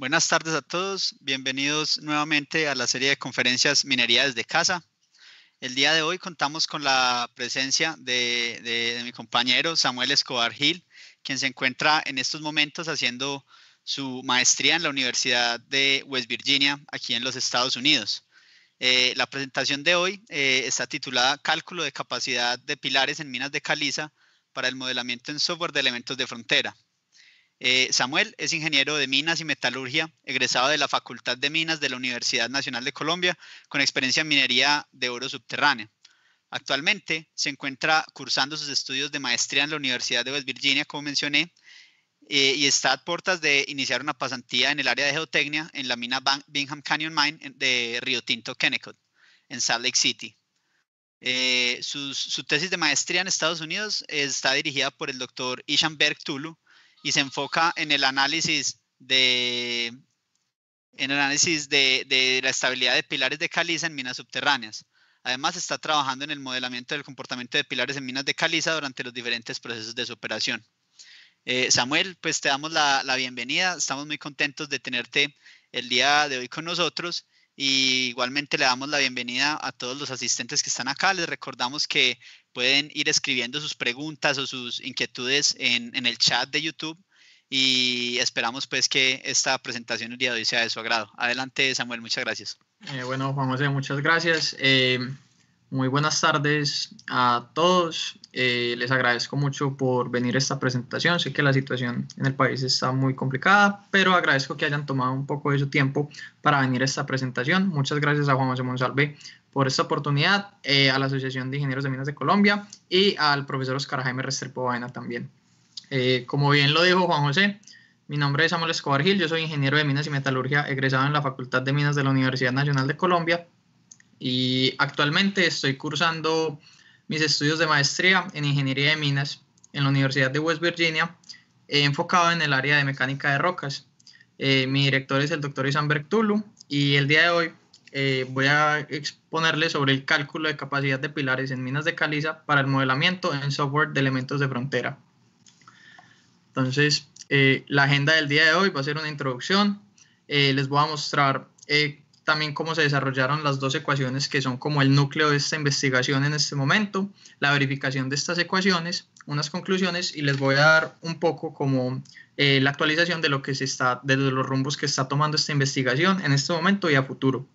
Buenas tardes a todos, bienvenidos nuevamente a la serie de conferencias Minería desde casa. El día de hoy contamos con la presencia de, mi compañero Samuel Escobar Gil, quien se encuentra en estos momentos haciendo su maestría en la Universidad de West Virginia, aquí en los Estados Unidos. Eh, la presentación de hoy eh, está titulada Cálculo de capacidad de pilares en minas de caliza para el modelamiento en software de elementos de frontera. Eh, Samuel es ingeniero de minas y metalurgia, egresado de la Facultad de Minas de la Universidad Nacional de Colombia, con experiencia en minería de oro subterráneo. Actualmente se encuentra cursando sus estudios de maestría en la Universidad de West Virginia, como mencioné, eh, y está a puertas de iniciar una pasantía en el área de geotecnia en la mina Bingham Canyon Mine de Río Tinto, Kennecott, en Salt Lake City. Eh, su, tesis de maestría en Estados Unidos está dirigida por el doctor Ishan Berg Tulu, y se enfoca en el análisis de, en análisis de, de, la estabilidad de pilares de caliza en minas subterráneas. Además, está trabajando en el modelamiento del comportamiento de pilares en minas de caliza durante los diferentes procesos de su operación. Eh, Samuel, pues te damos la, la, bienvenida. Estamos muy contentos de tenerte el día de hoy con nosotros y igualmente le damos la bienvenida a todos los asistentes que están acá. Les recordamos que pueden ir escribiendo sus preguntas o sus inquietudes en, en el chat de YouTube y esperamos pues que esta presentación el día de hoy sea de su agrado. Adelante Samuel, muchas gracias. Eh, bueno Juan José, muchas gracias. Eh, muy buenas tardes a todos. Eh, les agradezco mucho por venir a esta presentación. Sé que la situación en el país está muy complicada, pero agradezco que hayan tomado un poco de su tiempo para venir a esta presentación. Muchas gracias a Juan José Monsalve por esta oportunidad, eh, a la Asociación de Ingenieros de Minas de Colombia y al profesor Oscar Jaime Restrepo Baena también. Eh, como bien lo dijo Juan José, mi nombre es Samuel Escobar Gil, yo soy ingeniero de Minas y Metalurgia egresado en la Facultad de Minas de la Universidad Nacional de Colombia y actualmente estoy cursando mis estudios de maestría en Ingeniería de Minas en la Universidad de West Virginia, eh, enfocado en el área de mecánica de rocas. mi director es el doctor Isamberg Tulu y el día de hoy eh, voy a exponerle sobre el cálculo de capacidad de pilares en minas de caliza para el modelamiento en software de elementos de frontera. Entonces, eh, la agenda del día de hoy va a ser una introducción. Eh, les voy a mostrar también cómo se desarrollaron las dos ecuaciones que son como el núcleo de esta investigación en este momento, la verificación de estas ecuaciones, unas conclusiones y les voy a dar un poco como la actualización de lo que se está, de los rumbos que está tomando esta investigación en este momento y a futuro.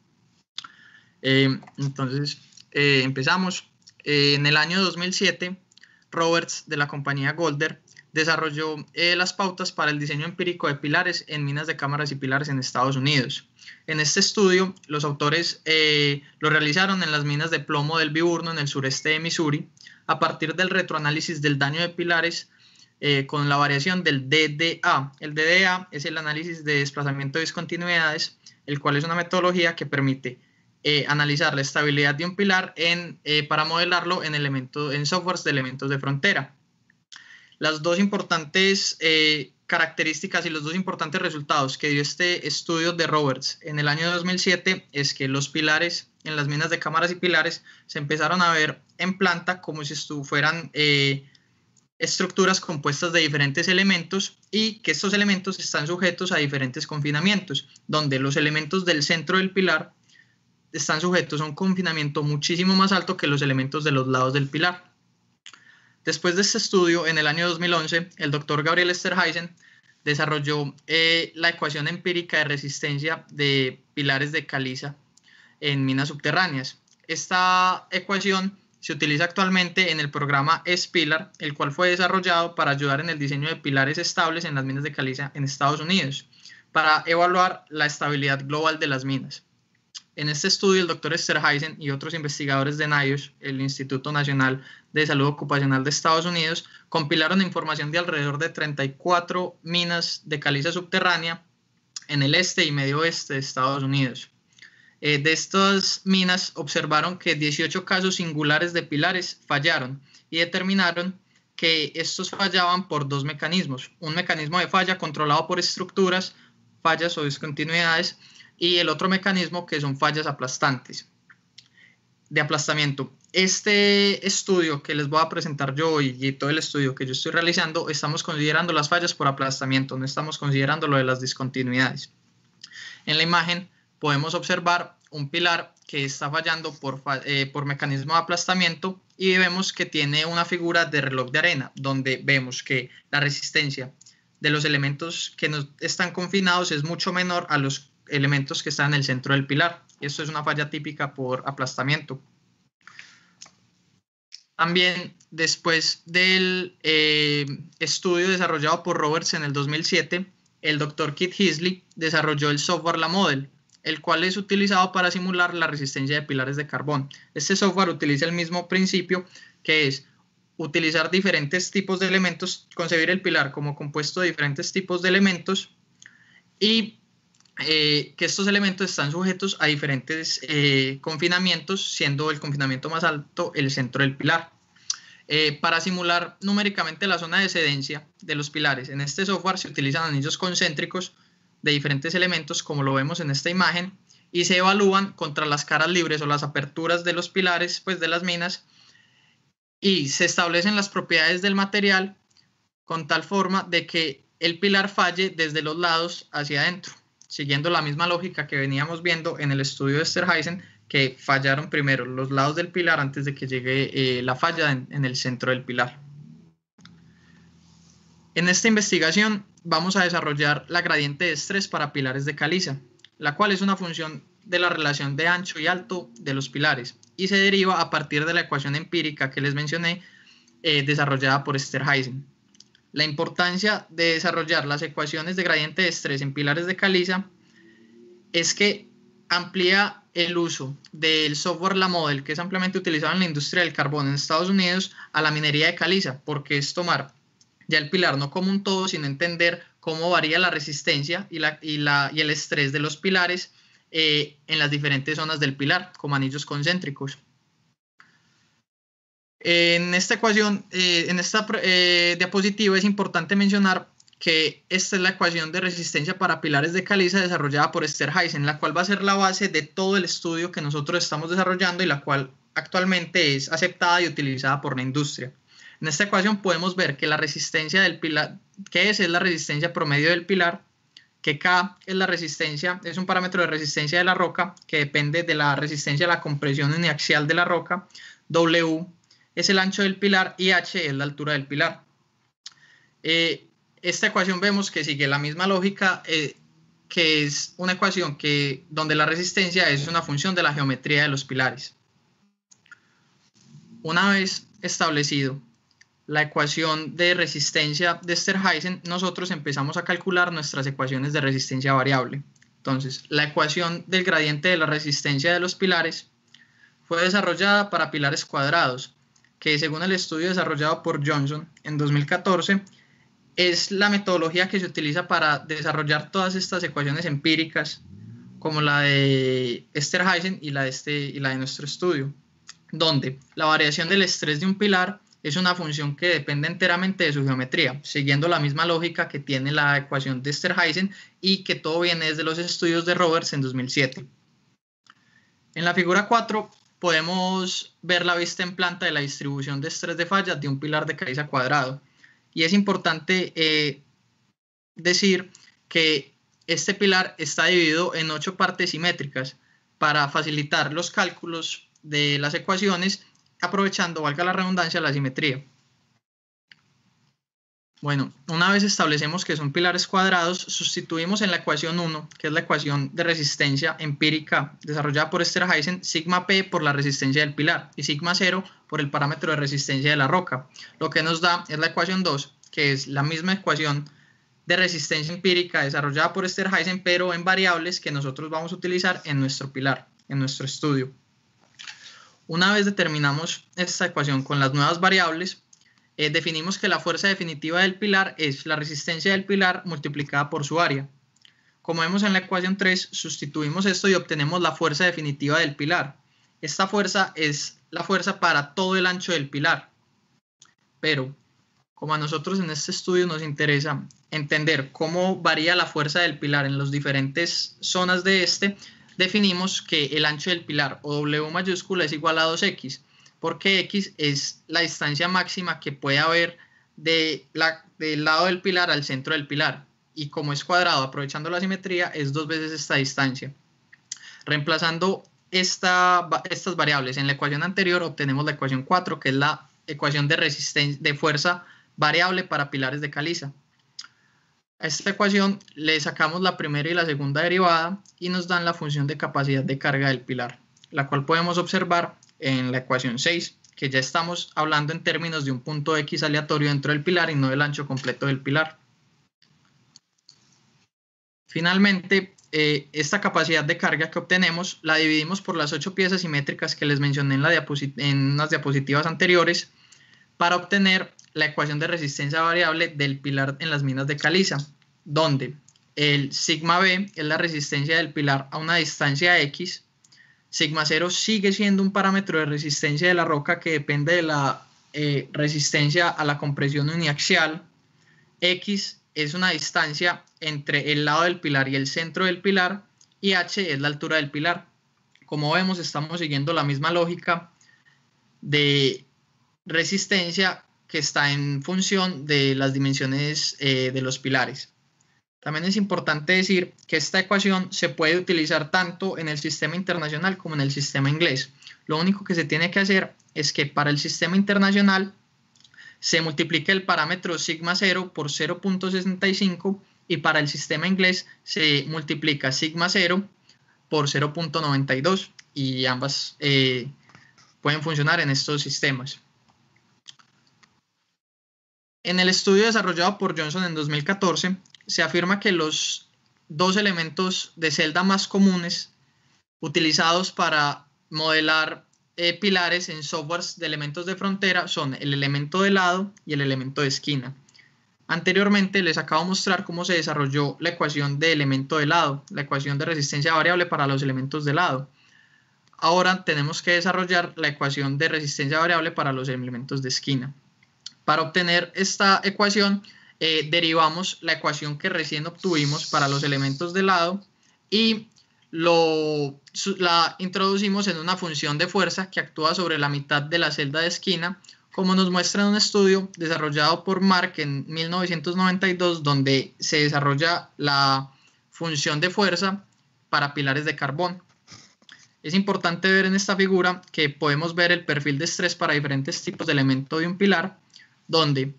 Eh, entonces, eh, empezamos. Eh, en el año 2007, Roberts de la compañía Golder desarrolló las pautas para el diseño empírico de pilares en minas de cámaras y pilares en Estados Unidos. En este estudio, los autores lo realizaron en las minas de plomo del Biburno en el sureste de Missouri a partir del retroanálisis del daño de pilares con la variación del DDA. El DDA es el análisis de desplazamiento de discontinuidades, el cual es una metodología que permite eh, analizar la estabilidad de un pilar en, eh, para modelarlo en, software en softwares de elementos de frontera. Las dos importantes eh, características y los dos importantes resultados que dio este estudio de Roberts en el año 2007 es que los pilares en las minas de cámaras y pilares se empezaron a ver en planta como si fueran estructuras compuestas de diferentes elementos y que estos elementos están sujetos a diferentes confinamientos, donde los elementos del centro del pilar están sujetos a un confinamiento muchísimo más alto que los elementos de los lados del pilar. Después de este estudio, en el año 2011, el doctor Gabriel Esterheisen desarrolló eh, la ecuación empírica de resistencia de pilares de caliza en minas subterráneas. Esta ecuación se utiliza actualmente en el programa S-Pilar, el cual fue desarrollado para ayudar en el diseño de pilares estables en las minas de caliza en Estados Unidos, para evaluar la estabilidad global de las minas. En este estudio, el doctor Heisen y otros investigadores de NIOSH, el Instituto Nacional de Salud Ocupacional de Estados Unidos, compilaron información de alrededor de 34 minas de caliza subterránea en el este y medio oeste de Estados Unidos. Eh, de estas minas observaron que 18 casos singulares de pilares fallaron y determinaron que estos fallaban por dos mecanismos. Un mecanismo de falla controlado por estructuras, fallas o discontinuidades y el otro mecanismo que son fallas aplastantes de aplastamiento. Este estudio que les voy a presentar yo y todo el estudio que yo estoy realizando, estamos considerando las fallas por aplastamiento, no estamos considerando lo de las discontinuidades. En la imagen podemos observar un pilar que está fallando por, eh, por mecanismo de aplastamiento y vemos que tiene una figura de reloj de arena, donde vemos que la resistencia de los elementos que nos están confinados es mucho menor a los elementos que están en el centro del pilar. Esto es una falla típica por aplastamiento. También después del eh, estudio desarrollado por Roberts en el 2007, el doctor Kit Heasley desarrolló el software LaModel, el cual es utilizado para simular la resistencia de pilares de carbón. Este software utiliza el mismo principio que es utilizar diferentes tipos de elementos, concebir el pilar como compuesto de diferentes tipos de elementos y eh, que estos elementos están sujetos a diferentes eh, confinamientos, siendo el confinamiento más alto el centro del pilar. Eh, para simular numéricamente la zona de excedencia de los pilares, en este software se utilizan anillos concéntricos de diferentes elementos, como lo vemos en esta imagen, y se evalúan contra las caras libres o las aperturas de los pilares, pues de las minas, y se establecen las propiedades del material con tal forma de que el pilar falle desde los lados hacia adentro siguiendo la misma lógica que veníamos viendo en el estudio de Sterheisen, que fallaron primero los lados del pilar antes de que llegue eh, la falla en, el centro del pilar. En esta investigación vamos a desarrollar la gradiente de estrés para pilares de caliza, la cual es una función de la relación de ancho y alto de los pilares y se deriva a partir de la ecuación empírica que les mencioné eh, desarrollada por Sterheisen la importancia de desarrollar las ecuaciones de gradiente de estrés en pilares de caliza es que amplía el uso del software La Model, que es ampliamente utilizado en la industria del carbón en Estados Unidos, a la minería de caliza, porque es tomar ya el pilar no como un todo, sino entender cómo varía la resistencia y, la, y el estrés de los pilares eh, en las diferentes zonas del pilar, como anillos concéntricos. En esta ecuación, eh, en esta eh, diapositiva es importante mencionar que esta es la ecuación de resistencia para pilares de caliza desarrollada por Esther Heisen, la cual va a ser la base de todo el estudio que nosotros estamos desarrollando y la cual actualmente es aceptada y utilizada por la industria. En esta ecuación podemos ver que la resistencia del pilar, que es, es la resistencia promedio del pilar, que K es la resistencia, es un parámetro de resistencia de la roca que depende de la resistencia a la compresión uniaxial de la roca, W es el ancho del pilar y h es la altura del pilar. Eh, esta ecuación vemos que sigue la misma lógica, eh, que es una ecuación que, donde la resistencia es una función de la geometría de los pilares. Una vez establecido la ecuación de resistencia de Sterheisen, nosotros empezamos a calcular nuestras ecuaciones de resistencia variable. Entonces, la ecuación del gradiente de la resistencia de los pilares fue desarrollada para pilares cuadrados, que según el estudio desarrollado por Johnson en 2014, es la metodología que se utiliza para desarrollar todas estas ecuaciones empíricas, como la de Esterhazy y la de, este, y la de nuestro estudio, donde la variación del estrés de un pilar es una función que depende enteramente de su geometría, siguiendo la misma lógica que tiene la ecuación de Esterhazy y que todo viene desde los estudios de Roberts en 2007. En la figura 4 podemos ver la vista en planta de la distribución de estrés de fallas de un pilar de caliza cuadrado. Y es importante eh, decir que este pilar está dividido en ocho partes simétricas para facilitar los cálculos de las ecuaciones, aprovechando, valga la redundancia, la simetría. Bueno, una vez establecemos que son pilares cuadrados, sustituimos en la ecuación 1, que es la ecuación de resistencia empírica desarrollada por Sterheisen, sigma P por la resistencia del pilar y sigma 0 por el parámetro de resistencia de la roca. Lo que nos da es la ecuación 2, que es la misma ecuación de resistencia empírica desarrollada por Sterheisen, pero en variables que nosotros vamos a utilizar en nuestro pilar, en nuestro estudio. Una vez determinamos esta ecuación con las nuevas variables, eh, definimos que la fuerza definitiva del pilar es la resistencia del pilar multiplicada por su área. Como vemos en la ecuación 3, sustituimos esto y obtenemos la fuerza definitiva del pilar. Esta fuerza es la fuerza para todo el ancho del pilar. Pero, como a nosotros en este estudio nos interesa entender cómo varía la fuerza del pilar en las diferentes zonas de este, definimos que el ancho del pilar o W mayúscula es igual a 2X porque X es la distancia máxima que puede haber de la, del lado del pilar al centro del pilar. Y como es cuadrado, aprovechando la simetría, es dos veces esta distancia. Reemplazando estas variables en la ecuación anterior, obtenemos la ecuación 4, que es la ecuación de, resistencia, de fuerza variable para pilares de caliza. A esta ecuación le sacamos la primera y la segunda derivada y nos dan la función de capacidad de carga del pilar, la cual podemos observar en la ecuación 6, que ya estamos hablando en términos de un punto X aleatorio dentro del pilar y no del ancho completo del pilar. Finalmente, eh, esta capacidad de carga que obtenemos la dividimos por las ocho piezas simétricas que les mencioné en, la en las diapositivas anteriores para obtener la ecuación de resistencia variable del pilar en las minas de caliza, donde el sigma B es la resistencia del pilar a una distancia X, sigma 0 sigue siendo un parámetro de resistencia de la roca que depende de la eh, resistencia a la compresión uniaxial. X es una distancia entre el lado del pilar y el centro del pilar y H es la altura del pilar. Como vemos, estamos siguiendo la misma lógica de resistencia que está en función de las dimensiones eh, de los pilares. También es importante decir que esta ecuación se puede utilizar tanto en el sistema internacional como en el sistema inglés. Lo único que se tiene que hacer es que para el sistema internacional se multiplique el parámetro sigma 0 por 0.65 y para el sistema inglés se multiplica sigma 0 por 0.92 y ambas eh, pueden funcionar en estos sistemas. En el estudio desarrollado por Johnson en 2014, se afirma que los dos elementos de celda más comunes utilizados para modelar eh, pilares en softwares de elementos de frontera son el elemento de lado y el elemento de esquina. Anteriormente les acabo de mostrar cómo se desarrolló la ecuación de elemento de lado, la ecuación de resistencia variable para los elementos de lado. Ahora tenemos que desarrollar la ecuación de resistencia variable para los elementos de esquina. Para obtener esta ecuación eh, derivamos la ecuación que recién obtuvimos para los elementos de lado y lo, la introducimos en una función de fuerza que actúa sobre la mitad de la celda de esquina, como nos muestra un estudio desarrollado por Mark en 1992, donde se desarrolla la función de fuerza para pilares de carbón. Es importante ver en esta figura que podemos ver el perfil de estrés para diferentes tipos de elemento de un pilar, donde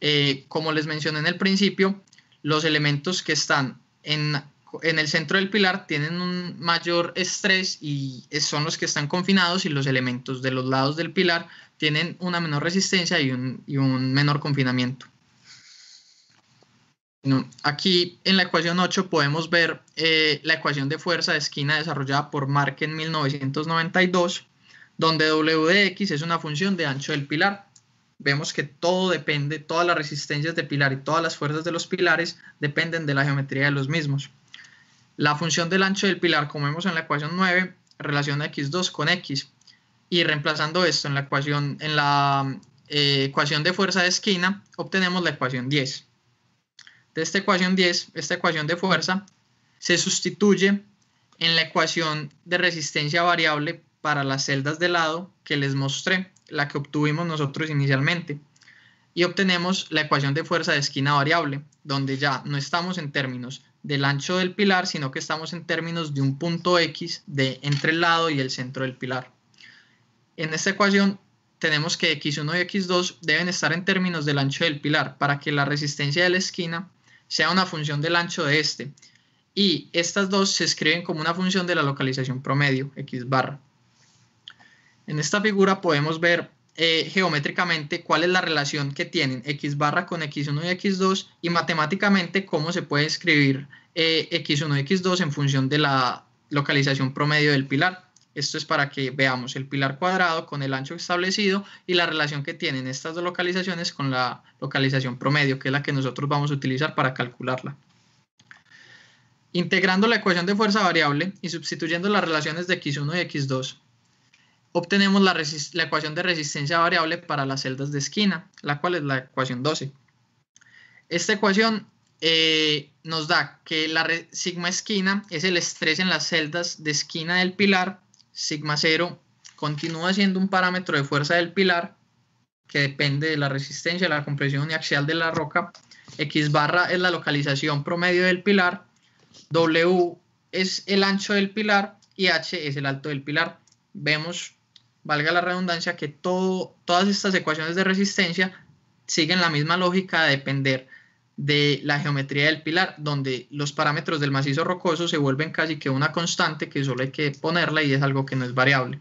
eh, como les mencioné en el principio, los elementos que están en, en el centro del pilar tienen un mayor estrés y son los que están confinados y los elementos de los lados del pilar tienen una menor resistencia y un, menor confinamiento. Aquí en la ecuación 8 podemos ver eh, la ecuación de fuerza de esquina desarrollada por Mark en 1992, donde W de X es una función de ancho del pilar vemos que todo depende, todas las resistencias de pilar y todas las fuerzas de los pilares dependen de la geometría de los mismos. La función del ancho del pilar, como vemos en la ecuación 9, relaciona x2 con x. Y reemplazando esto en la ecuación, en la, eh, ecuación de fuerza de esquina, obtenemos la ecuación 10. De esta ecuación 10, esta ecuación de fuerza, se sustituye en la ecuación de resistencia variable para las celdas de lado que les mostré la que obtuvimos nosotros inicialmente. Y obtenemos la ecuación de fuerza de esquina variable, donde ya no estamos en términos del ancho del pilar, sino que estamos en términos de un punto X de entre el lado y el centro del pilar. En esta ecuación tenemos que X1 y X2 deben estar en términos del ancho del pilar para que la resistencia de la esquina sea una función del ancho de este. Y estas dos se escriben como una función de la localización promedio, X barra. En esta figura podemos ver eh, geométricamente cuál es la relación que tienen x barra con x1 y x2 y matemáticamente cómo se puede escribir eh, x1 y x2 en función de la localización promedio del pilar. Esto es para que veamos el pilar cuadrado con el ancho establecido y la relación que tienen estas dos localizaciones con la localización promedio, que es la que nosotros vamos a utilizar para calcularla. Integrando la ecuación de fuerza variable y sustituyendo las relaciones de x1 y x2, obtenemos la, ecuación de resistencia variable para las celdas de esquina, la cual es la ecuación 12. Esta ecuación eh, nos da que la sigma esquina es el estrés en las celdas de esquina del pilar, sigma 0 continúa siendo un parámetro de fuerza del pilar que depende de la resistencia, la compresión uniaxial de la roca, x barra es la localización promedio del pilar, w es el ancho del pilar y h es el alto del pilar. Vemos valga la redundancia, que todo, todas estas ecuaciones de resistencia siguen la misma lógica de depender de la geometría del pilar, donde los parámetros del macizo rocoso se vuelven casi que una constante que solo hay que ponerla y es algo que no es variable.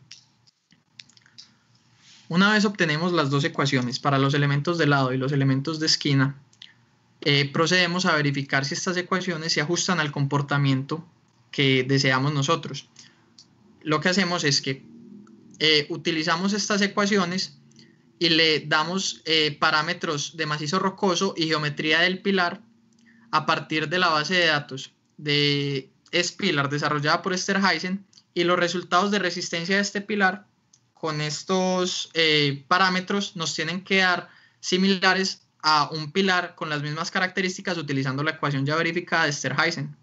Una vez obtenemos las dos ecuaciones para los elementos de lado y los elementos de esquina, eh, procedemos a verificar si estas ecuaciones se ajustan al comportamiento que deseamos nosotros. Lo que hacemos es que eh, utilizamos estas ecuaciones y le damos eh, parámetros de macizo rocoso y geometría del pilar a partir de la base de datos de SPILAR desarrollada por Esterheisen y los resultados de resistencia de este pilar con estos eh, parámetros nos tienen que dar similares a un pilar con las mismas características utilizando la ecuación ya verificada de Esterheisen.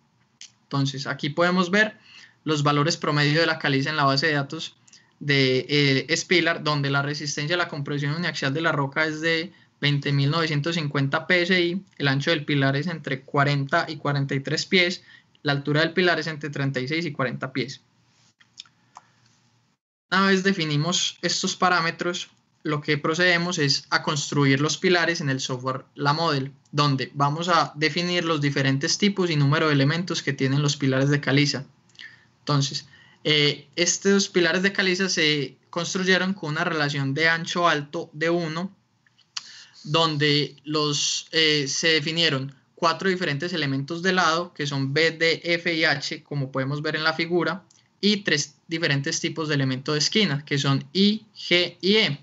Entonces aquí podemos ver los valores promedio de la caliza en la base de datos de eh, Spillar, donde la resistencia a la compresión uniaxial de la roca es de 20.950 psi, el ancho del pilar es entre 40 y 43 pies, la altura del pilar es entre 36 y 40 pies. Una vez definimos estos parámetros, lo que procedemos es a construir los pilares en el software La Model, donde vamos a definir los diferentes tipos y número de elementos que tienen los pilares de caliza. Entonces, eh, estos pilares de caliza se construyeron con una relación de ancho-alto de 1, donde los, eh, se definieron cuatro diferentes elementos de lado, que son B, D, F y H, como podemos ver en la figura, y tres diferentes tipos de elementos de esquina, que son I, G y E.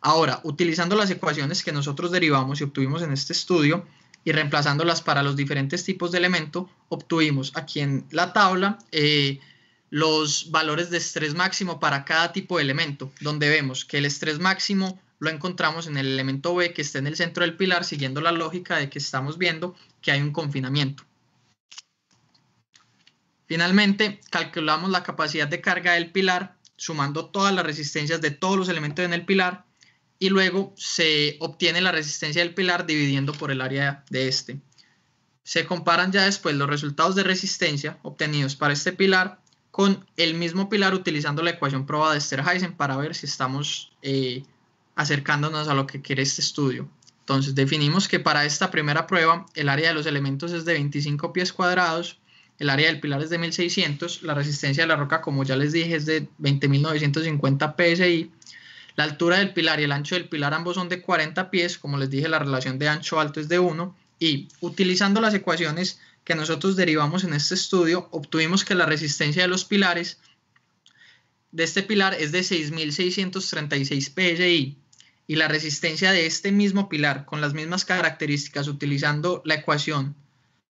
Ahora, utilizando las ecuaciones que nosotros derivamos y obtuvimos en este estudio y reemplazándolas para los diferentes tipos de elemento, obtuvimos aquí en la tabla eh, los valores de estrés máximo para cada tipo de elemento, donde vemos que el estrés máximo lo encontramos en el elemento B que está en el centro del pilar, siguiendo la lógica de que estamos viendo que hay un confinamiento. Finalmente, calculamos la capacidad de carga del pilar, sumando todas las resistencias de todos los elementos en el pilar, y luego se obtiene la resistencia del pilar dividiendo por el área de este. Se comparan ya después los resultados de resistencia obtenidos para este pilar con el mismo pilar utilizando la ecuación probada de Sterheisen para ver si estamos eh, acercándonos a lo que quiere este estudio. Entonces definimos que para esta primera prueba el área de los elementos es de 25 pies cuadrados, el área del pilar es de 1600, la resistencia de la roca como ya les dije es de 20950 psi, la altura del pilar y el ancho del pilar ambos son de 40 pies, como les dije la relación de ancho-alto es de 1 y utilizando las ecuaciones que nosotros derivamos en este estudio, obtuvimos que la resistencia de los pilares de este pilar es de 6.636 PSI y la resistencia de este mismo pilar con las mismas características utilizando la ecuación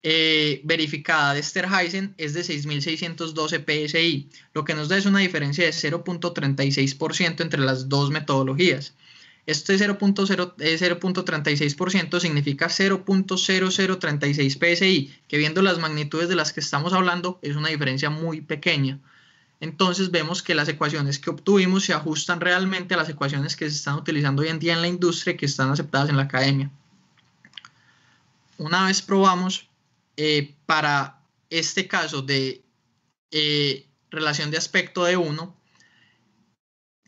eh, verificada de Sterheisen es de 6.612 PSI, lo que nos da es una diferencia de 0.36% entre las dos metodologías. Este 0.36% eh, significa 0.0036 PSI, que viendo las magnitudes de las que estamos hablando es una diferencia muy pequeña. Entonces vemos que las ecuaciones que obtuvimos se ajustan realmente a las ecuaciones que se están utilizando hoy en día en la industria y que están aceptadas en la academia. Una vez probamos eh, para este caso de eh, relación de aspecto de 1,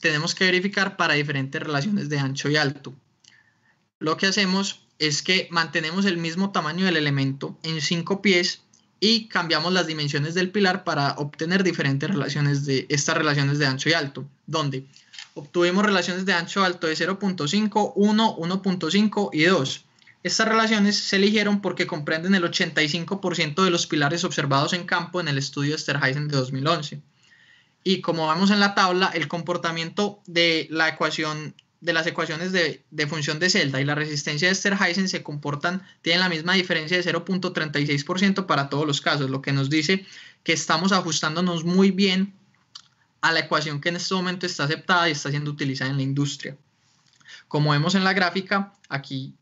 tenemos que verificar para diferentes relaciones de ancho y alto. Lo que hacemos es que mantenemos el mismo tamaño del elemento en 5 pies y cambiamos las dimensiones del pilar para obtener diferentes relaciones de estas relaciones de ancho y alto, donde obtuvimos relaciones de ancho alto de 0.5, 1, 1.5 y 2. Estas relaciones se eligieron porque comprenden el 85% de los pilares observados en campo en el estudio Sterheisen de 2011 y como vemos en la tabla, el comportamiento de la ecuación de las ecuaciones de, función de celda y la resistencia de Sterheisen se comportan, tienen la misma diferencia de 0.36% para todos los casos, lo que nos dice que estamos ajustándonos muy bien a la ecuación que en este momento está aceptada y está siendo utilizada en la industria. Como vemos en la gráfica, aquí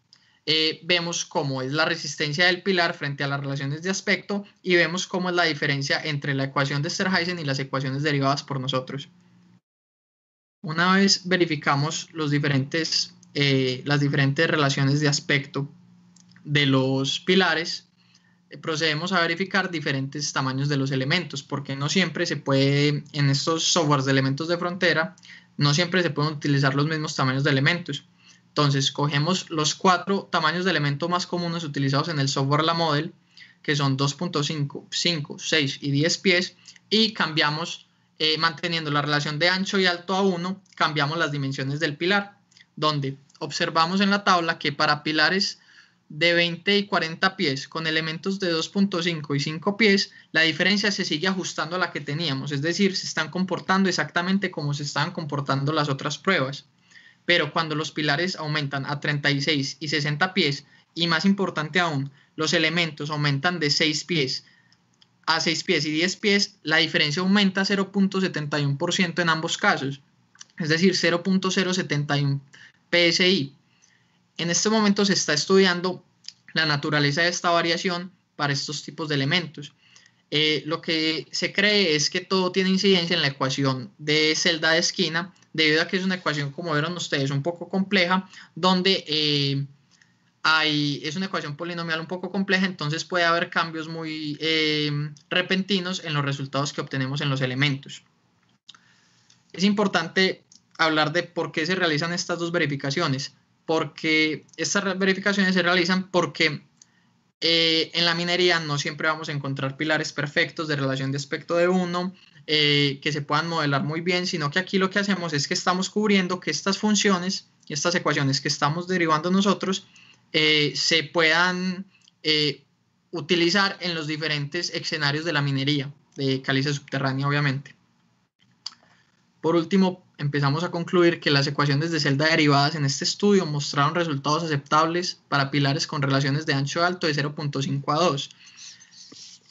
eh, vemos cómo es la resistencia del pilar frente a las relaciones de aspecto y vemos cómo es la diferencia entre la ecuación de Sterheisen y las ecuaciones derivadas por nosotros. Una vez verificamos los diferentes, eh, las diferentes relaciones de aspecto de los pilares, eh, procedemos a verificar diferentes tamaños de los elementos, porque no siempre se puede, en estos softwares de elementos de frontera, no siempre se pueden utilizar los mismos tamaños de elementos. Entonces, cogemos los cuatro tamaños de elementos más comunes utilizados en el software La Model, que son 2.5, 5, 6 y 10 pies, y cambiamos, eh, manteniendo la relación de ancho y alto a 1, cambiamos las dimensiones del pilar, donde observamos en la tabla que para pilares de 20 y 40 pies con elementos de 2.5 y 5 pies, la diferencia se sigue ajustando a la que teníamos, es decir, se están comportando exactamente como se estaban comportando las otras pruebas pero cuando los pilares aumentan a 36 y 60 pies, y más importante aún, los elementos aumentan de 6 pies a 6 pies y 10 pies, la diferencia aumenta 0.71% en ambos casos, es decir, 0.071 PSI. En este momento se está estudiando la naturaleza de esta variación para estos tipos de elementos. Eh, lo que se cree es que todo tiene incidencia en la ecuación de celda de esquina, debido a que es una ecuación, como vieron ustedes, un poco compleja, donde eh, es una ecuación polinomial un poco compleja, entonces puede haber cambios muy eh, repentinos en los resultados que obtenemos en los elementos. Es importante hablar de por qué se realizan estas dos verificaciones, porque estas verificaciones se realizan porque eh, en la minería no siempre vamos a encontrar pilares perfectos de relación de aspecto de uno eh, que se puedan modelar muy bien, sino que aquí lo que hacemos es que estamos cubriendo que estas funciones y estas ecuaciones que estamos derivando nosotros eh, se puedan utilizar en los diferentes escenarios de la minería de caliza subterránea, obviamente. Por último, empezamos a concluir que las ecuaciones de celda derivadas en este estudio mostraron resultados aceptables para pilares con relaciones de ancho alto de 0.5 a 2,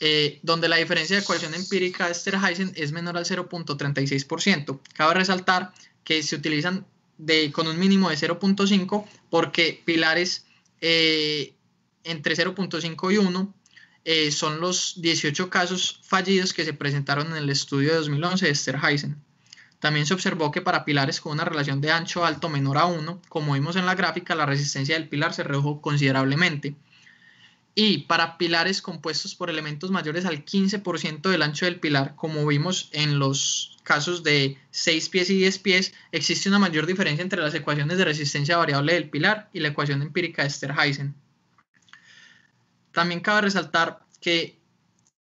eh, donde la diferencia de ecuación empírica de Sterheisen es menor al 0.36%. Cabe resaltar que se utilizan con un mínimo de 0.5 porque pilares eh, entre 0.5 y 1 eh, son los 18 casos fallidos que se presentaron en el estudio de 2011 de Sterheisen. También se observó que para pilares con una relación de ancho alto menor a 1, como vimos en la gráfica, la resistencia del pilar se redujo considerablemente. Y para pilares compuestos por elementos mayores al 15% del ancho del pilar, como vimos en los casos de 6 pies y 10 pies, existe una mayor diferencia entre las ecuaciones de resistencia variable del pilar y la ecuación empírica de Sterheisen. También cabe resaltar que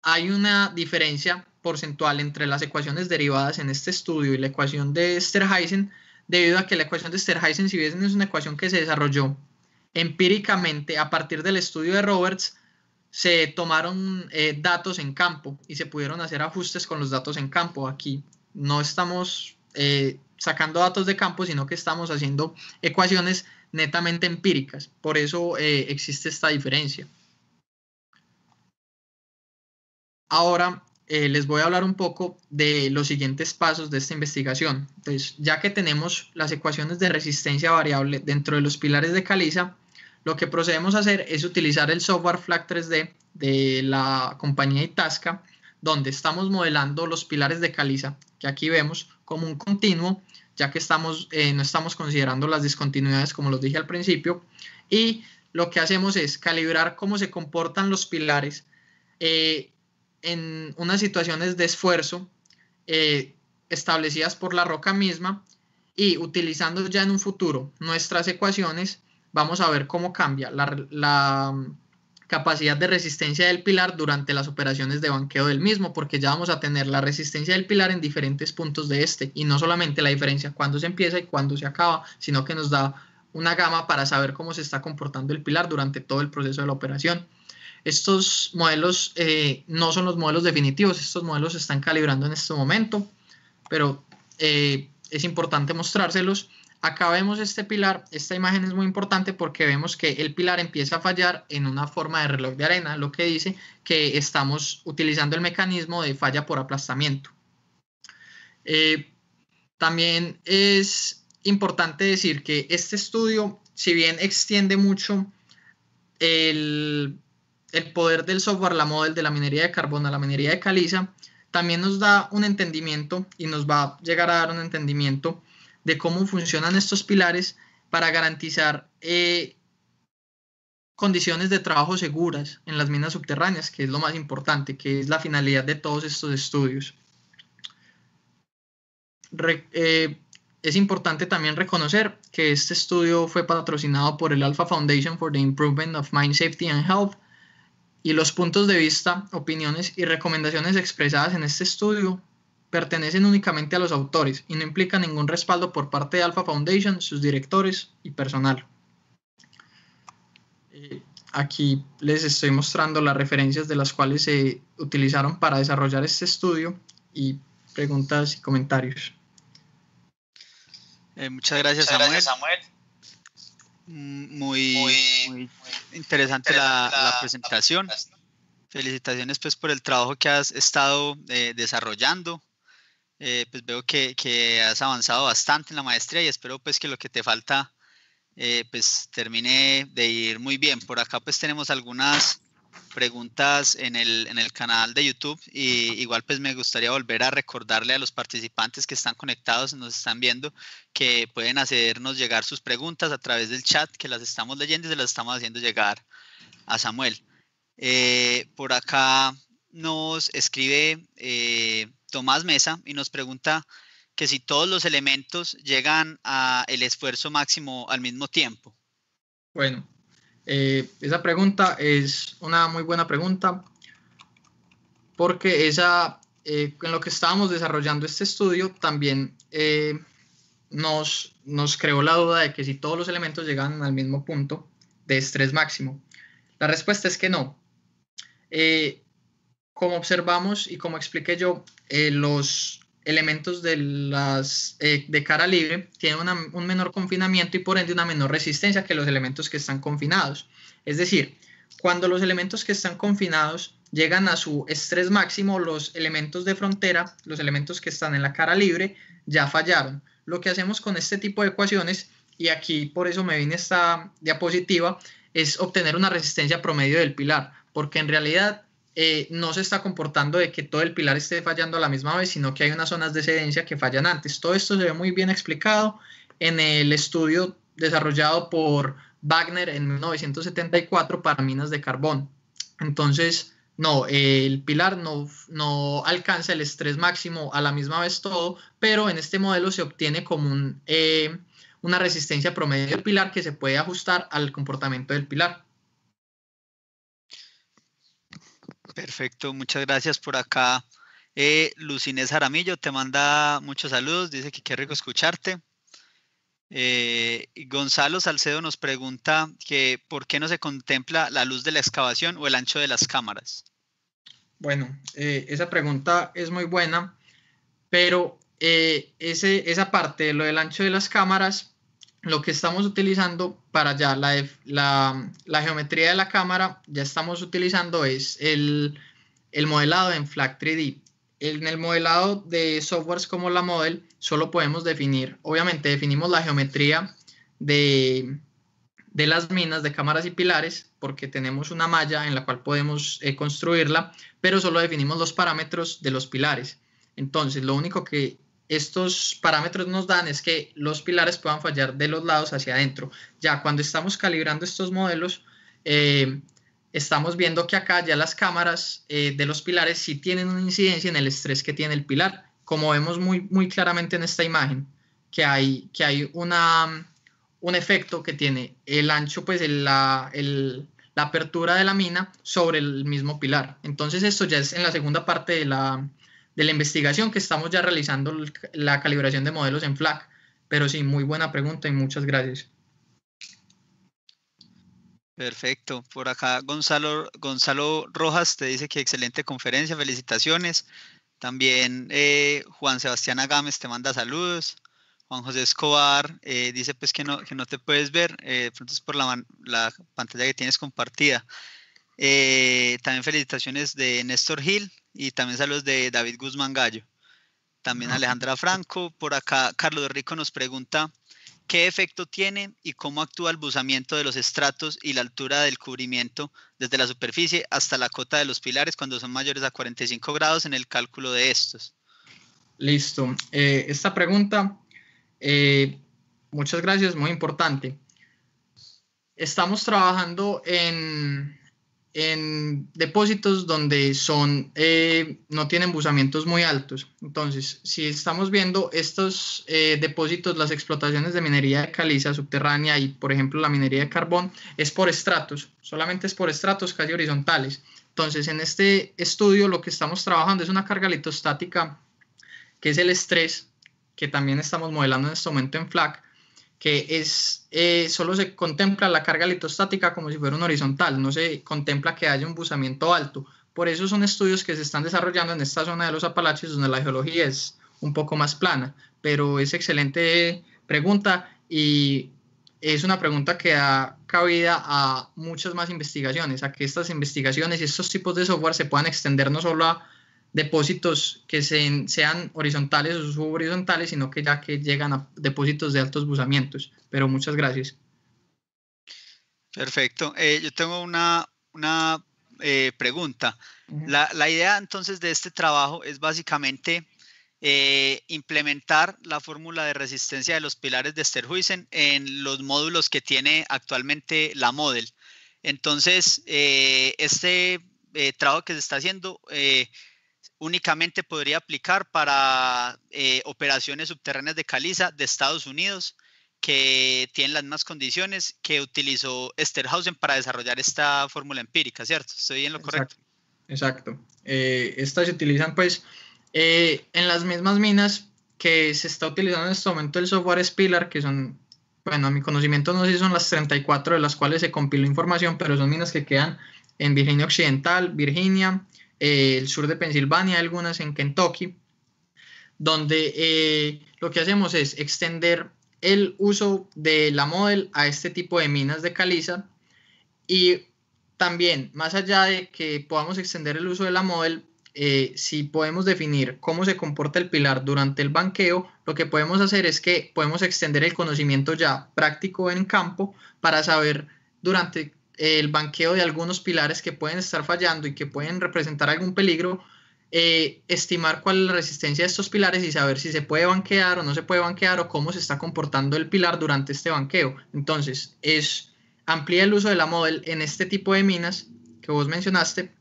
hay una diferencia porcentual entre las ecuaciones derivadas en este estudio y la ecuación de Sterheisen, debido a que la ecuación de Sterheisen, si bien es una ecuación que se desarrolló empíricamente a partir del estudio de Roberts, se tomaron eh, datos en campo y se pudieron hacer ajustes con los datos en campo. Aquí no estamos eh, sacando datos de campo, sino que estamos haciendo ecuaciones netamente empíricas. Por eso eh, existe esta diferencia. Ahora, eh, les voy a hablar un poco de los siguientes pasos de esta investigación. Entonces, ya que tenemos las ecuaciones de resistencia variable dentro de los pilares de caliza, lo que procedemos a hacer es utilizar el software FLAC 3D de la compañía Itasca, donde estamos modelando los pilares de caliza, que aquí vemos como un continuo, ya que estamos, eh, no estamos considerando las discontinuidades como los dije al principio, y lo que hacemos es calibrar cómo se comportan los pilares eh, en unas situaciones de esfuerzo eh, establecidas por la roca misma y utilizando ya en un futuro nuestras ecuaciones, vamos a ver cómo cambia la, la mm, capacidad de resistencia del pilar durante las operaciones de banqueo del mismo, porque ya vamos a tener la resistencia del pilar en diferentes puntos de este, y no solamente la diferencia cuando se empieza y cuando se acaba, sino que nos da una gama para saber cómo se está comportando el pilar durante todo el proceso de la operación. Estos modelos eh, no son los modelos definitivos, estos modelos se están calibrando en este momento, pero eh, es importante mostrárselos. Acá vemos este pilar, esta imagen es muy importante porque vemos que el pilar empieza a fallar en una forma de reloj de arena, lo que dice que estamos utilizando el mecanismo de falla por aplastamiento. Eh, también es importante decir que este estudio, si bien extiende mucho el, el poder del software, la model de la minería de carbono, la minería de caliza, también nos da un entendimiento y nos va a llegar a dar un entendimiento de cómo funcionan estos pilares para garantizar eh, condiciones de trabajo seguras en las minas subterráneas, que es lo más importante, que es la finalidad de todos estos estudios. Eh, es importante también reconocer que este estudio fue patrocinado por el Alpha Foundation for the Improvement of Mine Safety and Health y los puntos de vista, opiniones y recomendaciones expresadas en este estudio pertenecen únicamente a los autores y no implica ningún respaldo por parte de Alpha Foundation, sus directores y personal. Eh, aquí les estoy mostrando las referencias de las cuales se utilizaron para desarrollar este estudio y preguntas y comentarios. Eh, muchas, gracias, gracias, Samuel. Muy, interesante la, presentación. Felicitaciones pues por el trabajo que has estado eh, desarrollando. Eh, pues veo que, que, has avanzado bastante en la maestría y espero pues que lo que te falta eh, pues termine de ir muy bien. Por acá pues tenemos algunas preguntas en el, en el canal de YouTube y igual pues me gustaría volver a recordarle a los participantes que están conectados, nos están viendo, que pueden hacernos llegar sus preguntas a través del chat, que las estamos leyendo y se las estamos haciendo llegar a Samuel. Eh, por acá nos escribe eh, Tomás Mesa y nos pregunta que si todos los elementos llegan al esfuerzo máximo al mismo tiempo. Bueno, eh, esa pregunta es una muy buena pregunta porque esa, eh, en lo que estábamos desarrollando este estudio también eh, nos, nos creó la duda de que si todos los elementos llegan al mismo punto de estrés máximo. La respuesta es que no. como observamos y como expliqué yo, los, elementos de, las, eh, de cara libre tienen un menor confinamiento y por ende una menor resistencia que los elementos que están confinados. Es decir, cuando los elementos que están confinados llegan a su estrés máximo, los elementos de frontera, los elementos que están en la cara libre, ya fallaron. Lo que hacemos con este tipo de ecuaciones, y aquí por eso me viene esta diapositiva, es obtener una resistencia promedio del pilar, porque en realidad eh, no se está comportando de que todo el pilar esté fallando a la misma vez, sino que hay unas zonas de excedencia que fallan antes. Todo esto se ve muy bien explicado en el estudio desarrollado por Wagner en 1974 para minas de carbón. Entonces, no, el pilar no, no, alcanza el estrés máximo a la misma vez todo, pero en este modelo se obtiene como eh, una resistencia promedio del pilar que se puede ajustar al comportamiento del pilar. Perfecto, muchas gracias por acá. Eh, Lucinés Aramillo te manda muchos saludos, dice que qué rico escucharte. Eh, Gonzalo Salcedo nos pregunta que por qué no se contempla la luz de la excavación o el ancho de las cámaras. Bueno, eh, esa pregunta es muy buena, pero eh, ese, esa parte de lo del ancho de las cámaras lo que estamos utilizando para ya la, la, geometría de la cámara, ya estamos utilizando es el, modelado en FLAC 3D. En el modelado de softwares como la Model, solo podemos definir, obviamente definimos la geometría de, de las minas de cámaras y pilares, porque tenemos una malla en la cual podemos eh, construirla, pero solo definimos los parámetros de los pilares. Entonces, lo único que estos parámetros nos dan es que los pilares puedan fallar de los lados hacia adentro. Ya cuando estamos calibrando estos modelos, eh, estamos viendo que acá ya las cámaras eh, de los pilares sí tienen una incidencia en el estrés que tiene el pilar, como vemos muy, muy claramente en esta imagen, que hay, que hay una, un efecto que tiene el ancho, pues la, la apertura de la mina sobre el mismo pilar. Entonces esto ya es en la segunda parte de la, de la investigación que estamos ya realizando la calibración de modelos en FLAC. Pero sí, muy buena pregunta y muchas gracias. Perfecto. Por acá Gonzalo, Gonzalo Rojas te dice que excelente conferencia, felicitaciones. También eh, Juan Sebastián Agames te manda saludos. Juan José Escobar eh, dice pues que no, que no te puedes ver, eh, pronto por la, la pantalla que tienes compartida. Eh, también felicitaciones de Néstor Gil y también saludos de David Guzmán Gallo. También ah. Alejandra Franco. Por acá, Carlos Rico nos pregunta qué efecto tiene y cómo actúa el buzamiento de los estratos y la altura del cubrimiento desde la superficie hasta la cota de los pilares cuando son mayores a 45 grados en el cálculo de estos. Listo. Eh, esta pregunta, eh, muchas gracias, muy importante. Estamos trabajando en, en depósitos donde son, eh, no tienen buzamientos muy altos. Entonces, si estamos viendo estos eh, depósitos, las explotaciones de minería de caliza subterránea y, por ejemplo, la minería de carbón, es por estratos, solamente es por estratos casi horizontales. Entonces, en este estudio lo que estamos trabajando es una carga litostática, que es el estrés, que también estamos modelando en este momento en FLAC, que es, eh, solo se contempla la carga litostática como si fuera un horizontal, no se contempla que haya un buzamiento alto. Por eso son estudios que se están desarrollando en esta zona de los Apalaches, donde la geología es un poco más plana. Pero es excelente pregunta y es una pregunta que da cabida a muchas más investigaciones, a que estas investigaciones y estos tipos de software se puedan extender no solo a depósitos que sean horizontales o subhorizontales, sino que ya que llegan a depósitos de altos buzamientos. Pero muchas gracias. Perfecto. Eh, yo tengo una, una eh, pregunta. la, la, idea entonces de este trabajo es básicamente eh, implementar la fórmula de resistencia de los pilares de Sterhuisen en los módulos que tiene actualmente la model. Entonces, este trabajo que se está haciendo únicamente podría aplicar para eh, operaciones subterráneas de caliza de Estados Unidos que tienen las mismas condiciones que utilizó Esterhausen para desarrollar esta fórmula empírica, ¿cierto? ¿Estoy en lo correcto? Exacto. Eh, estas se utilizan pues eh, en las mismas minas que se está utilizando en este momento el software Spillar, que son, bueno, a mi conocimiento no sé si son las 34 de las cuales se compiló información, pero son minas que quedan en Virginia Occidental, Virginia, eh, el sur de Pensilvania, algunas en Kentucky, donde eh, lo que hacemos es extender el uso de la model a este tipo de minas de caliza y también, más allá de que podamos extender el uso de la model, eh, si podemos definir cómo se comporta el pilar durante el banqueo, lo que podemos hacer es que podemos extender el conocimiento ya práctico en campo para saber durante el banqueo de algunos pilares que pueden estar fallando y que pueden representar algún peligro, eh, estimar cuál es la resistencia de estos pilares y saber si se puede banquear o no se puede banquear o cómo se está comportando el pilar durante este banqueo. Entonces, es amplía el uso de la model en este tipo de minas que vos mencionaste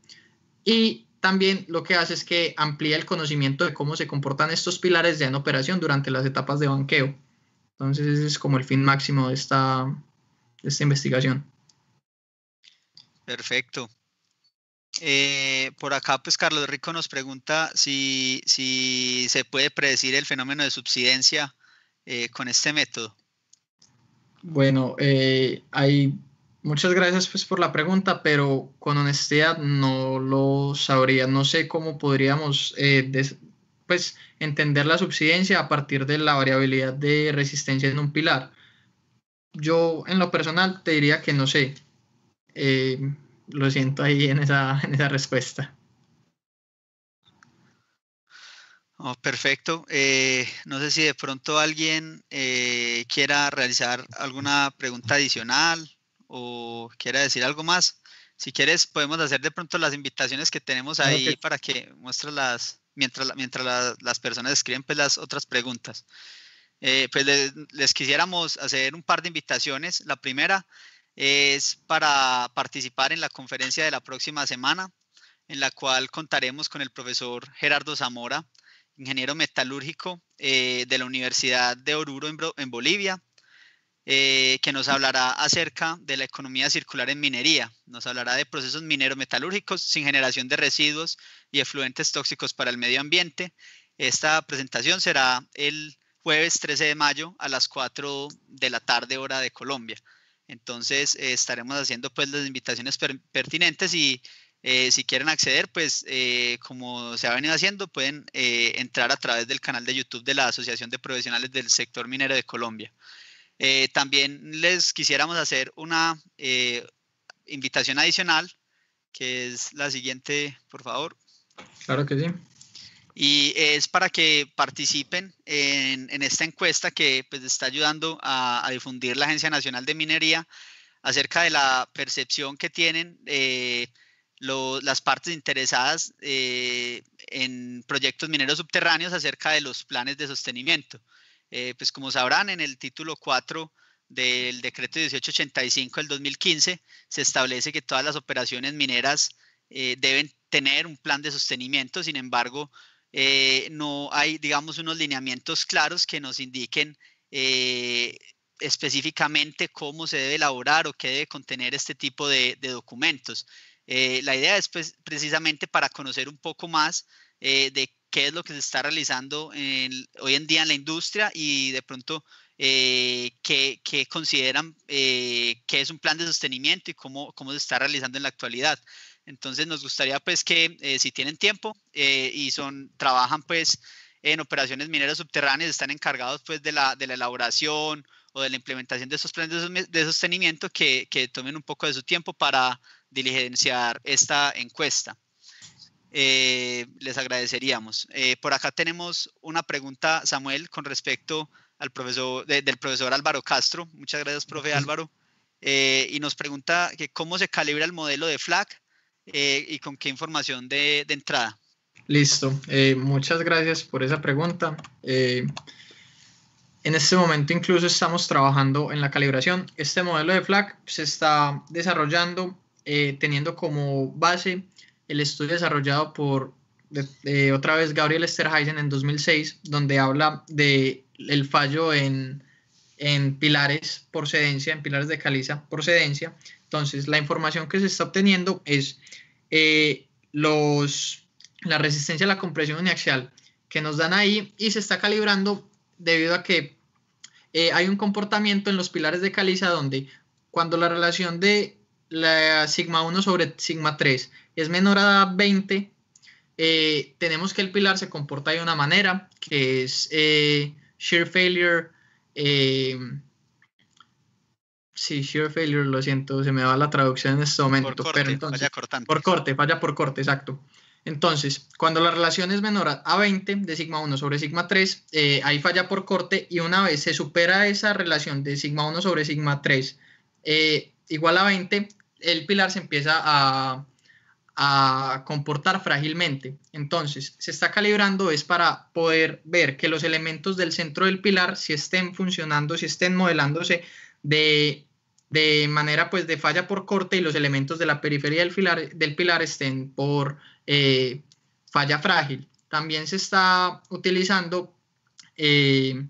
y también lo que hace es que amplía el conocimiento de cómo se comportan estos pilares ya en operación durante las etapas de banqueo. Entonces, ese es como el fin máximo de de esta investigación. Perfecto. Eh, por acá, pues Carlos Rico nos pregunta si, se puede predecir el fenómeno de subsidencia eh, con este método. Bueno, eh, hay muchas gracias pues, por la pregunta, pero con honestidad no lo sabría. No sé cómo podríamos pues, entender la subsidencia a partir de la variabilidad de resistencia en un pilar. Yo en lo personal te diría que no sé, eh, lo siento ahí en esa, en esa respuesta. Oh, perfecto. Eh, no sé si de pronto alguien eh, quiera realizar alguna pregunta adicional o quiera decir algo más. Si quieres, podemos hacer de pronto las invitaciones que tenemos ahí para que muestres las, mientras, mientras las personas escriben pues, las otras preguntas. pues les, quisiéramos hacer un par de invitaciones. La primera es para participar en la conferencia de la próxima semana, en la cual contaremos con el profesor Gerardo Zamora, ingeniero metalúrgico eh, de la Universidad de Oruro en, Bolivia, eh, que nos hablará acerca de la economía circular en minería. Nos hablará de procesos minero-metalúrgicos sin generación de residuos y efluentes tóxicos para el medio ambiente. Esta presentación será el jueves 13 de mayo a las 4 de la tarde hora de Colombia. Entonces eh, estaremos haciendo pues las invitaciones pertinentes y eh, si quieren acceder, pues eh, como se ha venido haciendo, pueden entrar a través del canal de YouTube de la Asociación de Profesionales del Sector Minero de Colombia. también les quisiéramos hacer una invitación adicional, que es la siguiente, por favor. Claro que sí y es para que participen en, en esta encuesta que pues, está ayudando a, difundir la Agencia Nacional de Minería acerca de la percepción que tienen eh, las partes interesadas eh, en proyectos mineros subterráneos acerca de los planes de sostenimiento. Eh, pues como sabrán, en el título 4 del decreto 1885 del 2015 se establece que todas las operaciones mineras deben tener un plan de sostenimiento, sin embargo, eh, no hay, digamos, unos lineamientos claros que nos indiquen eh, específicamente cómo se debe elaborar o qué debe contener este tipo de, documentos. Eh, la idea es pues, precisamente para conocer un poco más de qué es lo que se está realizando hoy en día en la industria y de pronto qué consideran que es un plan de sostenimiento y cómo, cómo se está realizando en la actualidad. Entonces nos gustaría pues que eh, si tienen tiempo eh, y son, trabajan pues en operaciones mineras subterráneas, están encargados pues de la, elaboración o de la implementación de estos planes de sostenimiento, que, tomen un poco de su tiempo para diligenciar esta encuesta. Eh, les agradeceríamos. por acá tenemos una pregunta, Samuel, con respecto al profesor, del profesor Álvaro Castro. Muchas gracias, profe Álvaro. y nos pregunta que cómo se calibra el modelo de FLAC. Eh, y con qué información de, entrada. Listo, eh, muchas gracias por esa pregunta. Eh, en este momento incluso estamos trabajando en la calibración. Este modelo de FLAC se está desarrollando teniendo como base el estudio desarrollado por otra vez Gabriel Esterheisen en 2006, donde habla de el fallo en, pilares por cedencia, en pilares de caliza por cedencia. Entonces, la información que se está obteniendo es eh, los, la resistencia a la compresión uniaxial que nos dan ahí y se está calibrando debido a que eh, hay un comportamiento en los pilares de caliza donde cuando la relación de la sigma 1 sobre sigma 3 es menor a 20, eh, tenemos que el pilar se comporta de una manera que es shear failure Sí, sure failure, lo siento, se me va la traducción en este momento. Por pero entonces, falla Por corte, falla por corte, exacto. Entonces, cuando la relación es menor a 20 de sigma 1 sobre sigma 3, eh, ahí falla por corte y una vez se supera esa relación de sigma 1 sobre sigma 3 eh, igual a 20, el pilar se empieza a, a comportar frágilmente. Entonces, se está calibrando es para poder ver que los elementos del centro del pilar si estén funcionando, si estén modelándose de de manera pues de falla por corte y los elementos de la periferia del pilar, del pilar estén por eh, falla frágil. También se está utilizando eh,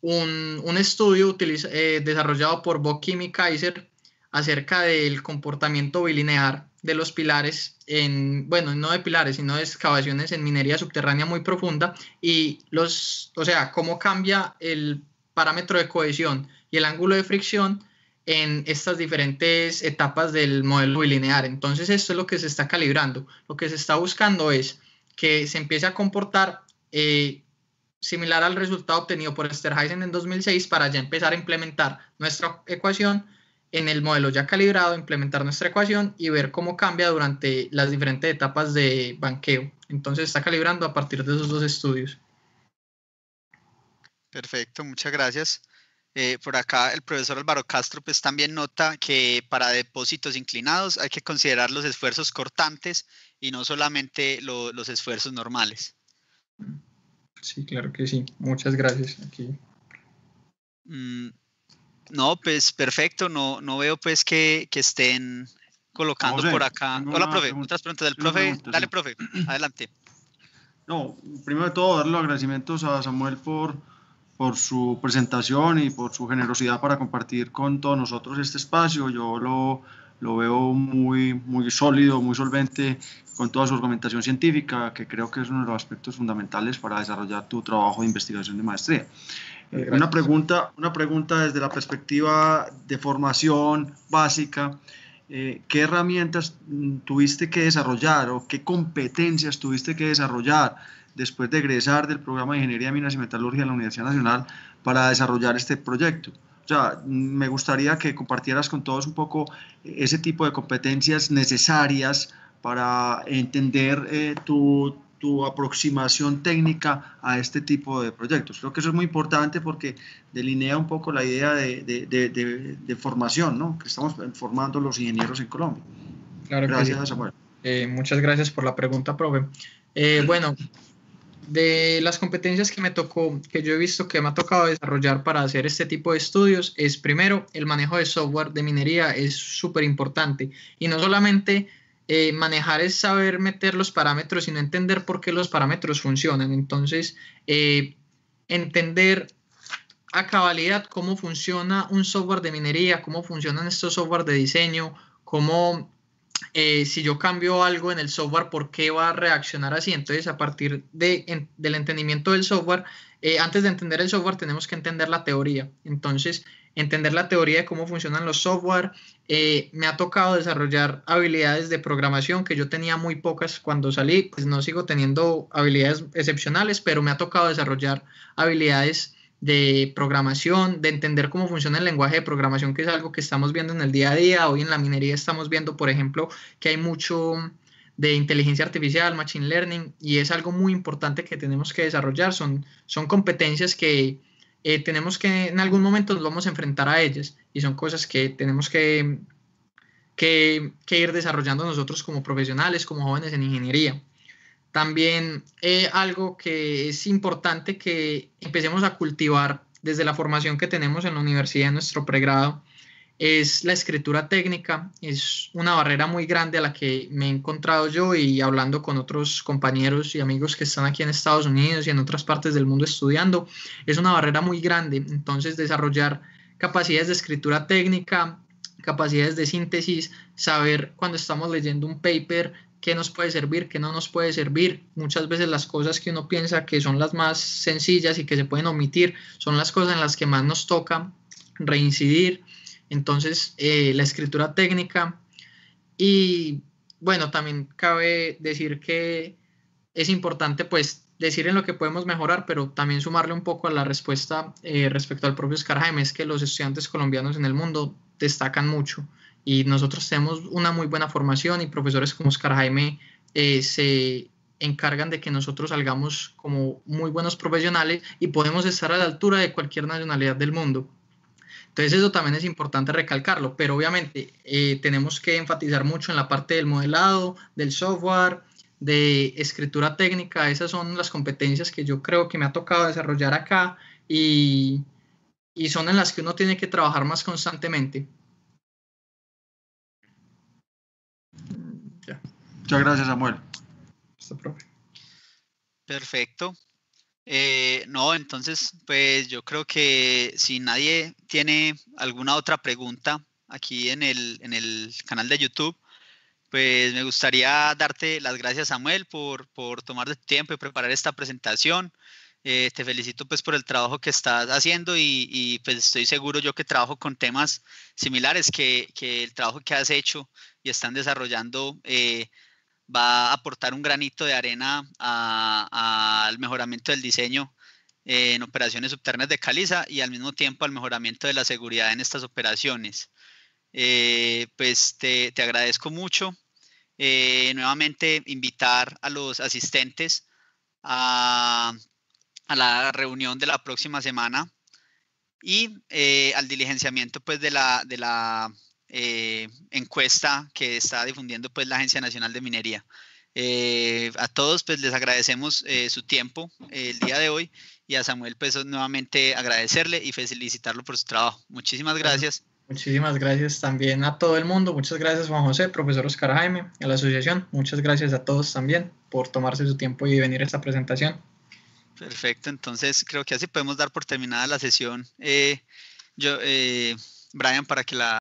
un, estudio eh, desarrollado por Bokim Kaiser acerca del comportamiento bilinear de los pilares, en, bueno, no de pilares, sino de excavaciones en minería subterránea muy profunda y los, o sea, cómo cambia el parámetro de cohesión y el ángulo de fricción en estas diferentes etapas del modelo bilinear. Entonces esto es lo que se está calibrando. Lo que se está buscando es que se empiece a comportar eh, similar al resultado obtenido por Esterhaisen en 2006 para ya empezar a implementar nuestra ecuación en el modelo ya calibrado, implementar nuestra ecuación y ver cómo cambia durante las diferentes etapas de banqueo. Entonces está calibrando a partir de esos dos estudios. Perfecto, muchas gracias. Eh, por acá el profesor Álvaro Castro pues también nota que para depósitos inclinados hay que considerar los esfuerzos cortantes y no solamente los esfuerzos normales. Sí, claro que sí. Muchas gracias. Mm, no, pues perfecto. No, no veo pues que, estén colocando por acá. Hola, profe. Pregunta, preguntas del profe. Dale, profe. Adelante. No, primero de todo, dar los agradecimientos a Samuel por por su presentación y por su generosidad para compartir con todos nosotros este espacio. Yo lo, veo muy, muy sólido, muy solvente con toda su argumentación científica, que creo que es uno de los aspectos fundamentales para desarrollar tu trabajo de investigación de maestría. Eh, una, pregunta, una pregunta desde la perspectiva de formación básica. Eh, ¿Qué herramientas mm, tuviste que desarrollar o qué competencias tuviste que desarrollar después de egresar del programa de Ingeniería de Minas y Metalurgia en la Universidad Nacional para desarrollar este proyecto. O sea, mm, me gustaría que compartieras con todos un poco ese tipo de competencias necesarias para entender eh, tu, aproximación técnica a este tipo de proyectos. Creo que eso es muy importante porque delinea un poco la idea de, formación ¿no? que estamos formando los ingenieros en Colombia. gracias, Samuel. Eh, muchas gracias por la pregunta, profe. Eh, bueno, de las competencias que me tocó, que yo he visto que me ha tocado desarrollar para hacer este tipo de estudios, es primero el manejo de software de minería es súper importante. Y no solamente eh, manejar es saber meter los parámetros, sino entender por qué los parámetros funcionan. Entonces, eh, entender a cabalidad cómo funciona un software de minería, cómo funcionan estos software de diseño, cómo eh, si yo cambio algo en el software, ¿por qué va a reaccionar así? Entonces, a partir del entendimiento del software, eh, antes de entender el software tenemos que entender la teoría. Entonces, entender la teoría de cómo funcionan los software, eh, me ha tocado desarrollar habilidades de programación que yo tenía muy pocas cuando salí, pues no sigo teniendo habilidades excepcionales, pero me ha tocado desarrollar habilidades de programación, de entender cómo funciona el lenguaje de programación, que es algo que estamos viendo en el día a día. Hoy en la minería estamos viendo, por ejemplo, que hay mucho de inteligencia artificial, machine learning, y es algo muy importante que tenemos que desarrollar. Son, son competencias que eh, tenemos que en algún momento nos vamos a enfrentar a ellas y son cosas que tenemos que, que ir desarrollando nosotros como profesionales, como jóvenes en ingeniería. También eh, algo que es importante que empecemos a cultivar desde la formación que tenemos en la universidad, en nuestro pregrado, es la escritura técnica. Es una barrera muy grande a la que me he encontrado yo y hablando con otros compañeros y amigos que están aquí en Estados Unidos y en otras partes del mundo estudiando. Es una barrera muy grande. Entonces, desarrollar capacidades de escritura técnica, capacidades de síntesis, saber cuando estamos leyendo un paper, qué nos puede servir, qué no nos puede servir. Muchas veces las cosas que uno piensa que son las más sencillas y que se pueden omitir son las cosas en las que más nos toca reincidir. Entonces, eh, la escritura técnica y bueno, también cabe decir que es importante pues decir en lo que podemos mejorar, pero también sumarle un poco a la respuesta eh, respecto al propio Oscar Jaime, es que los estudiantes colombianos en el mundo destacan mucho y nosotros tenemos una muy buena formación y profesores como Oscar Jaime eh, se encargan de que nosotros salgamos como muy buenos profesionales y podemos estar a la altura de cualquier nacionalidad del mundo. Entonces eso también es importante recalcarlo, pero obviamente eh, tenemos que enfatizar mucho en la parte del modelado, del software, de escritura técnica, esas son las competencias que yo creo que me ha tocado desarrollar acá y, y son en las que uno tiene que trabajar más constantemente. Muchas gracias, Samuel. Perfecto. Eh, no, entonces, pues yo creo que si nadie tiene alguna otra pregunta aquí en el, en el canal de YouTube, pues me gustaría darte las gracias, Samuel, por, por tomar tiempo y preparar esta presentación. Eh, te felicito pues por el trabajo que estás haciendo y, pues estoy seguro yo que trabajo con temas similares que, el trabajo que has hecho y están desarrollando eh, va a aportar un granito de arena al mejoramiento del diseño en operaciones subterráneas de caliza y al mismo tiempo al mejoramiento de la seguridad en estas operaciones. Eh, pues te, agradezco mucho. Eh, nuevamente invitar a los asistentes a, la reunión de la próxima semana y eh, al diligenciamiento pues, de, la, de la eh, encuesta que está difundiendo pues la Agencia Nacional de Minería. Eh, a todos pues les agradecemos eh, su tiempo el día de hoy y a Samuel pues nuevamente agradecerle y felicitarlo por su trabajo. Muchísimas gracias. Muchísimas gracias también a todo el mundo. Muchas gracias Juan José, profesor Oscar Jaime, a la asociación. Muchas gracias a todos también por tomarse su tiempo y venir a esta presentación. Perfecto, entonces creo que así podemos dar por terminada la sesión. yo, Brian, para que la...